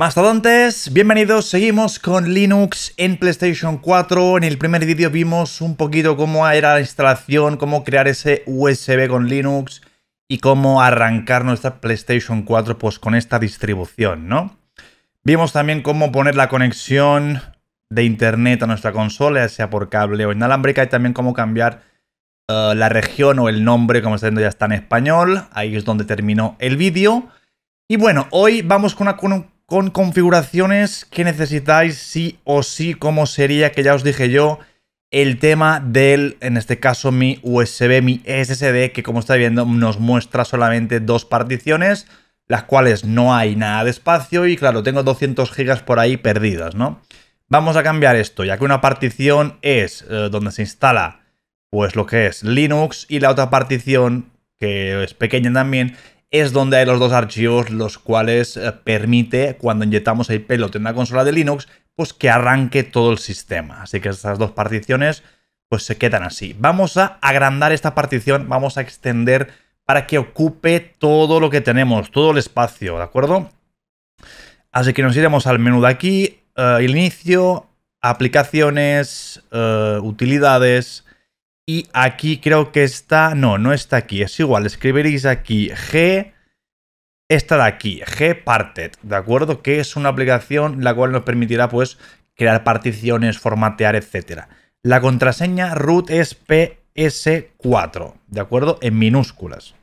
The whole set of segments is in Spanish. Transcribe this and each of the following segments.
Mastodontes, bienvenidos, seguimos con Linux en PlayStation 4. En el primer vídeo vimos un poquito cómo era la instalación, cómo crear ese USB con Linux y cómo arrancar nuestra PlayStation 4 pues, con esta distribución, ¿no? Vimos también cómo poner la conexión de internet a nuestra consola, ya sea por cable o inalámbrica, y también cómo cambiar eh, la región o el nombre, como está viendo ya está en español. Ahí es donde terminó el vídeo. Y bueno, hoy vamos con una, con con configuraciones que necesitáis sí o sí, como sería que ya os dije yo, el tema del, en este caso mi USB, mi SSD, que como estáis viendo nos muestra solamente dos particiones, las cuales no hay nada de espacio y claro, tengo 200 gigas por ahí perdidas, ¿no? Vamos a cambiar esto, ya que una partición es eh, donde se instala pues lo que es Linux y la otra partición, que es pequeña también, es donde hay los dos archivos los cuales eh, permite cuando inyectamos el payload en una consola de Linux pues que arranque todo el sistema. Así que estas dos particiones pues se quedan así. Vamos a agrandar esta partición, vamos a extender para que ocupe todo lo que tenemos, todo el espacio, ¿de acuerdo? Así que nos iremos al menú de aquí, eh, inicio, aplicaciones, eh, utilidades, y aquí creo que está... No, no está aquí. Es igual, escribiréis aquí G... Esta de aquí, G Parted, ¿de acuerdo? Que es una aplicación la cual nos permitirá pues crear particiones, formatear, etc. La contraseña root es PS4, ¿de acuerdo? En minúsculas.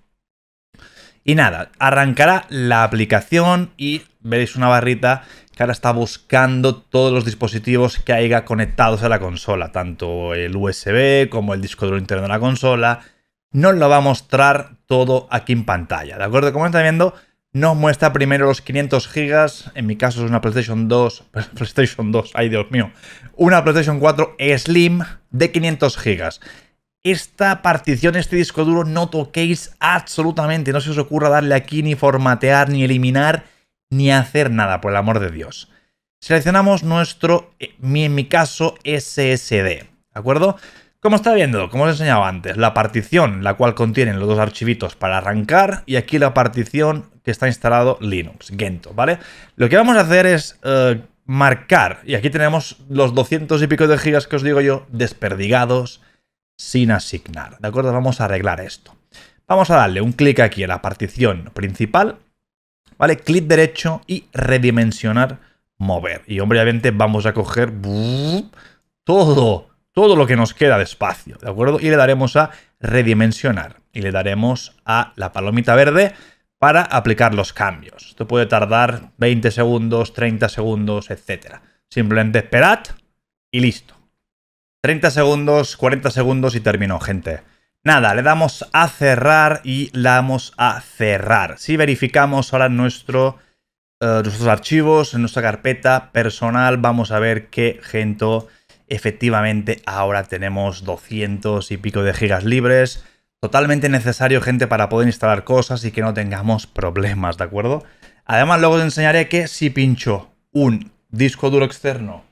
Y nada, arrancará la aplicación y veréis una barrita que ahora está buscando todos los dispositivos que haya conectados a la consola, tanto el USB como el disco duro interno de la consola. Nos lo va a mostrar todo aquí en pantalla, ¿de acuerdo? Como está viendo, nos muestra primero los 500 gigas, en mi caso es una PlayStation 2, PlayStation 2, ay Dios mío, una PlayStation 4 Slim de 500 gigas esta partición, este disco duro, no toquéis absolutamente. No se os ocurra darle aquí ni formatear ni eliminar ni hacer nada, por el amor de Dios. Seleccionamos nuestro, eh, en mi caso, SSD, ¿de acuerdo? Como está viendo, como os he enseñado antes, la partición, la cual contienen los dos archivitos para arrancar, y aquí la partición que está instalado Linux, Gento, ¿vale? Lo que vamos a hacer es eh, marcar, y aquí tenemos los 200 y pico de gigas que os digo yo, desperdigados, sin asignar, ¿de acuerdo? Vamos a arreglar esto. Vamos a darle un clic aquí a la partición principal, ¿vale? Clic derecho y redimensionar, mover. Y obviamente vamos a coger todo, todo lo que nos queda de espacio, ¿de acuerdo? Y le daremos a redimensionar y le daremos a la palomita verde para aplicar los cambios. Esto puede tardar 20 segundos, 30 segundos, etcétera. Simplemente esperad y listo. 30 segundos, 40 segundos y terminó, gente. Nada, le damos a cerrar y la damos a cerrar. Si verificamos ahora eh, nuestros archivos, en nuestra carpeta personal, vamos a ver que gente, efectivamente ahora tenemos 200 y pico de gigas libres. Totalmente necesario, gente, para poder instalar cosas y que no tengamos problemas, ¿de acuerdo? Además, luego os enseñaré que si pincho un disco duro externo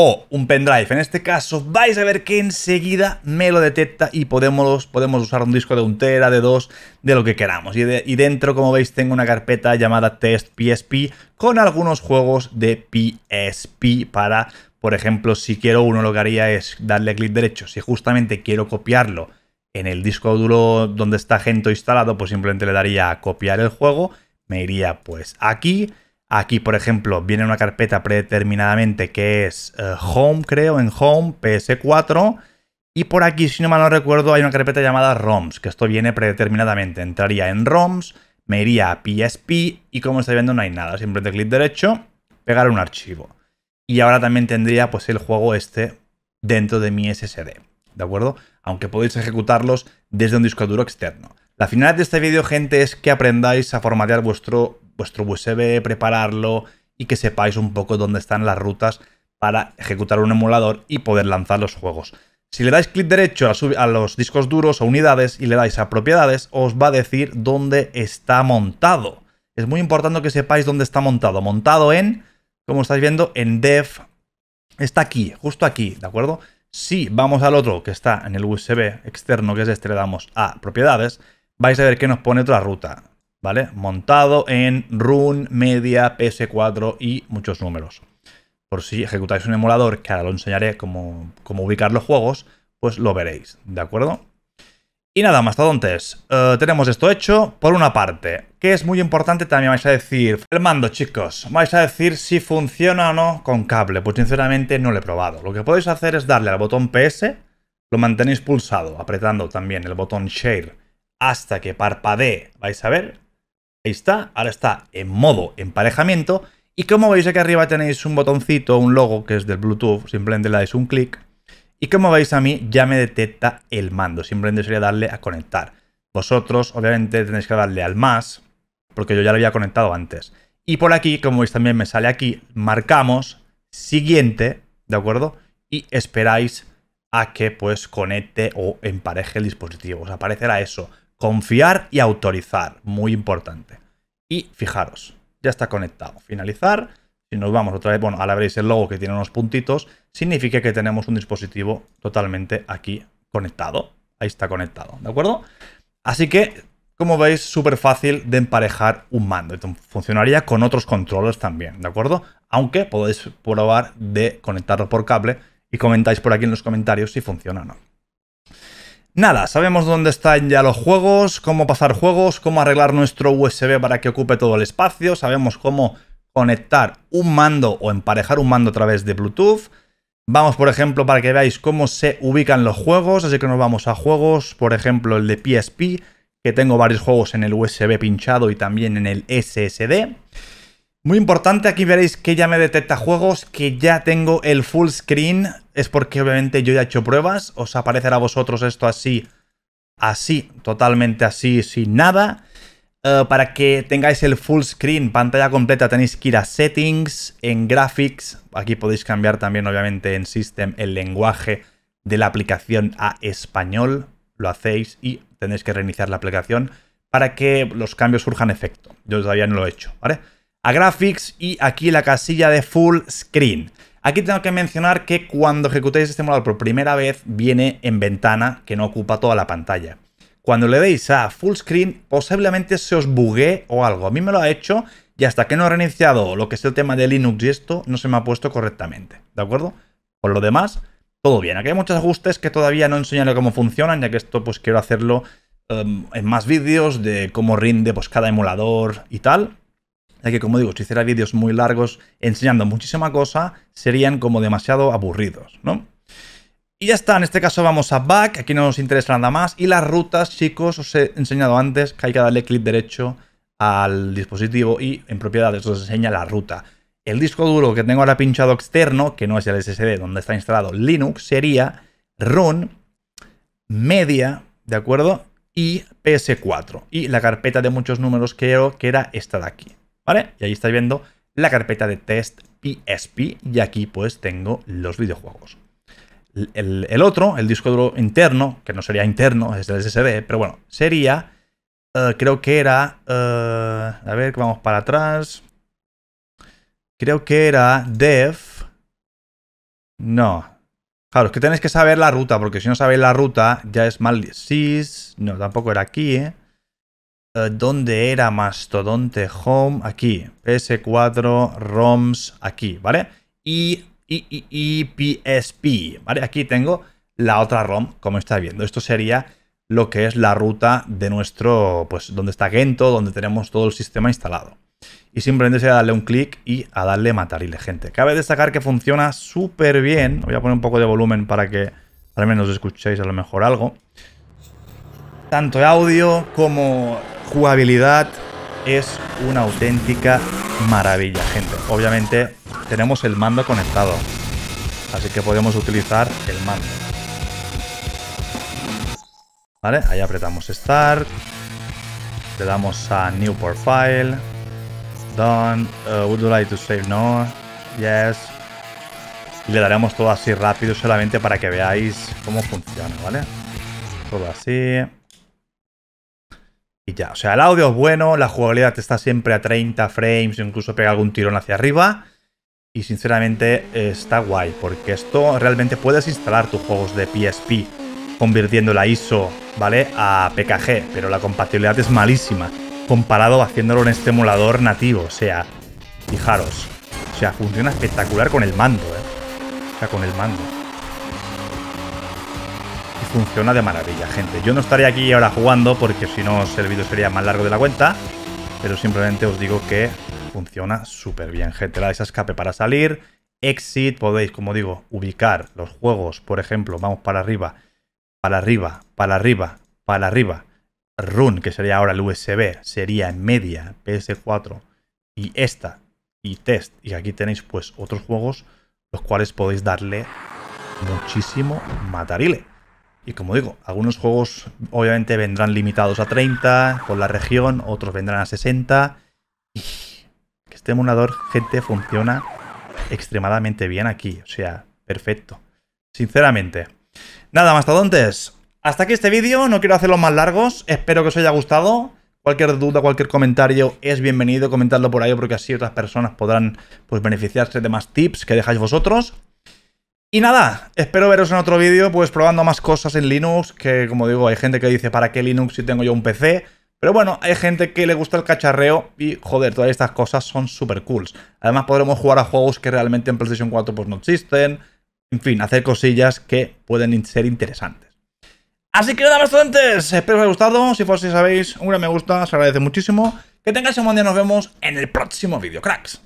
o un pendrive. En este caso vais a ver que enseguida me lo detecta y podemos, podemos usar un disco de un tera, de dos, de lo que queramos. Y, dentro, como veis, tengo una carpeta llamada test PSP con algunos juegos de PSP para, por ejemplo, si quiero uno lo que haría es darle clic derecho. Si justamente quiero copiarlo en el disco duro donde está Gento instalado, pues simplemente le daría a copiar el juego. Me iría pues aquí Aquí, por ejemplo, viene una carpeta predeterminadamente que es eh, Home, creo, en Home, PS4. Y por aquí, si no mal no recuerdo, hay una carpeta llamada ROMs, que esto viene predeterminadamente. Entraría en ROMs, me iría a PSP y como estáis viendo no hay nada. Simplemente clic derecho, pegar un archivo. Y ahora también tendría pues el juego este dentro de mi SSD, ¿de acuerdo? Aunque podéis ejecutarlos desde un disco duro externo. La finalidad de este vídeo, gente, es que aprendáis a formatear vuestro, vuestro USB, prepararlo y que sepáis un poco dónde están las rutas para ejecutar un emulador y poder lanzar los juegos. Si le dais clic derecho a, los discos duros o unidades y le dais a propiedades, os va a decir dónde está montado. Es muy importante que sepáis dónde está montado. Montado en, como estáis viendo, en dev. Está aquí, justo aquí, ¿de acuerdo? Si vamos al otro que está en el USB externo, que es este, le damos a propiedades vais a ver que nos pone otra ruta, ¿vale? Montado en run, media, PS4 y muchos números. Por si ejecutáis un emulador, que ahora lo enseñaré cómo, cómo ubicar los juegos, pues lo veréis, ¿de acuerdo? Y nada, más uh, tenemos esto hecho por una parte, que es muy importante también vais a decir, el mando chicos, vais a decir si funciona o no con cable, pues sinceramente no lo he probado. Lo que podéis hacer es darle al botón PS, lo mantenéis pulsado, apretando también el botón Share hasta que parpadee. ¿Vais a ver? Ahí está. Ahora está en modo emparejamiento. Y como veis aquí arriba tenéis un botoncito, un logo que es del Bluetooth. Simplemente le dais un clic. Y como veis a mí ya me detecta el mando. Simplemente sería darle a conectar. Vosotros obviamente tenéis que darle al más. Porque yo ya lo había conectado antes. Y por aquí, como veis también me sale aquí, marcamos siguiente, ¿de acuerdo? Y esperáis a que pues conecte o empareje el dispositivo. Os aparecerá eso. Confiar y autorizar, muy importante. Y fijaros, ya está conectado. Finalizar, si nos vamos otra vez, bueno, ahora veréis el logo que tiene unos puntitos, significa que tenemos un dispositivo totalmente aquí conectado. Ahí está conectado, ¿de acuerdo? Así que, como veis, súper fácil de emparejar un mando. Funcionaría con otros controles también, ¿de acuerdo? Aunque podéis probar de conectarlo por cable y comentáis por aquí en los comentarios si funciona o no. Nada, sabemos dónde están ya los juegos, cómo pasar juegos, cómo arreglar nuestro USB para que ocupe todo el espacio, sabemos cómo conectar un mando o emparejar un mando a través de Bluetooth. Vamos, por ejemplo, para que veáis cómo se ubican los juegos, así que nos vamos a juegos, por ejemplo, el de PSP, que tengo varios juegos en el USB pinchado y también en el SSD. Muy importante, aquí veréis que ya me detecta juegos, que ya tengo el full screen. Es porque obviamente yo ya he hecho pruebas. Os aparecerá a vosotros esto así, así, totalmente así, sin nada. Eh, para que tengáis el full screen, pantalla completa, tenéis que ir a Settings, en Graphics. Aquí podéis cambiar también, obviamente, en System el lenguaje de la aplicación a español. Lo hacéis y tenéis que reiniciar la aplicación para que los cambios surjan efecto. Yo todavía no lo he hecho, ¿vale? a Graphics y aquí la casilla de Full Screen. Aquí tengo que mencionar que cuando ejecutéis este emulador por primera vez viene en ventana que no ocupa toda la pantalla. Cuando le deis a full screen posiblemente se os bugue o algo. A mí me lo ha hecho y hasta que no he reiniciado lo que es el tema de Linux y esto no se me ha puesto correctamente. ¿De acuerdo? con lo demás, todo bien. Aquí hay muchos ajustes que todavía no he cómo funcionan ya que esto pues quiero hacerlo em, en más vídeos de cómo rinde pues cada emulador y tal ya que como digo, si hiciera vídeos muy largos enseñando muchísima cosa, serían como demasiado aburridos, ¿no? Y ya está, en este caso vamos a back, aquí no nos interesa nada más. Y las rutas, chicos, os he enseñado antes que hay que darle clic derecho al dispositivo y en propiedades os enseña la ruta. El disco duro que tengo ahora pinchado externo, que no es el SSD donde está instalado Linux, sería run media, ¿de acuerdo? Y PS4. Y la carpeta de muchos números que, que era esta de aquí. ¿vale? Y ahí estáis viendo la carpeta de test PSP y aquí pues tengo los videojuegos. El, otro, el disco duro interno, que no sería interno, es el SSD, pero bueno, sería, eh, creo que era, eh, a ver, vamos para atrás, creo que era DEV. no, Claro, es que tenéis que saber la ruta, porque si no sabéis la ruta, ya es mal. no, tampoco era aquí, ¿eh? Eh, ¿Dónde era Mastodonte Home? Aquí. PS4, ROMs, aquí, ¿vale? Y, y, PSP, ¿vale? Aquí tengo la otra ROM, como estáis viendo. Esto sería lo que es la ruta de nuestro, pues donde está Gento, donde tenemos todo el sistema instalado. Y simplemente sería darle un clic y a darle matarile, gente. Cabe destacar que funciona súper bien. Voy a poner un poco de volumen para que al menos escuchéis a lo mejor algo. Tanto audio como jugabilidad es una auténtica maravilla, gente. Obviamente tenemos el mando conectado, así que podemos utilizar el mando. Vale, ahí apretamos Start, le damos a New Profile, Done, uh, Would you like to save? No, Yes. Y le daremos todo así rápido solamente para que veáis cómo funciona, ¿vale? Todo así. Y ya, o sea, el audio es bueno, la jugabilidad está siempre a 30 frames, incluso pega algún tirón hacia arriba. Y sinceramente eh, está guay, porque esto realmente puedes instalar tus juegos de PSP convirtiendo la ISO, ¿vale? A PKG, pero la compatibilidad es malísima comparado haciéndolo en este emulador nativo, o sea, fijaros, o sea, funciona espectacular con el mando, ¿eh? O sea, con el mando funciona de maravilla, gente. Yo no estaría aquí ahora jugando porque si no el vídeo sería más largo de la cuenta, pero simplemente os digo que funciona súper bien, gente. la de escape para salir, exit, podéis, como digo, ubicar los juegos, por ejemplo, vamos para arriba, para arriba, para arriba, para arriba. Run, que sería ahora el USB, sería en media, PS4 y esta, y test. Y aquí tenéis pues otros juegos los cuales podéis darle muchísimo matarile. Y como digo, algunos juegos obviamente vendrán limitados a 30 por la región, otros vendrán a 60. Y este emulador, gente, funciona extremadamente bien aquí. O sea, perfecto. Sinceramente. Nada, mastodontes. Hasta aquí este vídeo. No quiero hacerlo más largos. Espero que os haya gustado. Cualquier duda, cualquier comentario es bienvenido. Comentadlo por ahí porque así otras personas podrán pues, beneficiarse de más tips que dejáis vosotros. Y nada, espero veros en otro vídeo, pues probando más cosas en Linux, que como digo, hay gente que dice, ¿para qué Linux si tengo yo un PC? Pero bueno, hay gente que le gusta el cacharreo y, joder, todas estas cosas son súper cools. Además podremos jugar a juegos que realmente en PlayStation 4 pues no existen, en fin, hacer cosillas que pueden ser interesantes. Así que nada más, estudiantes, espero que os haya gustado, si fue así sabéis, un gran me gusta, se agradece muchísimo. Que tengáis un buen día, nos vemos en el próximo vídeo, cracks.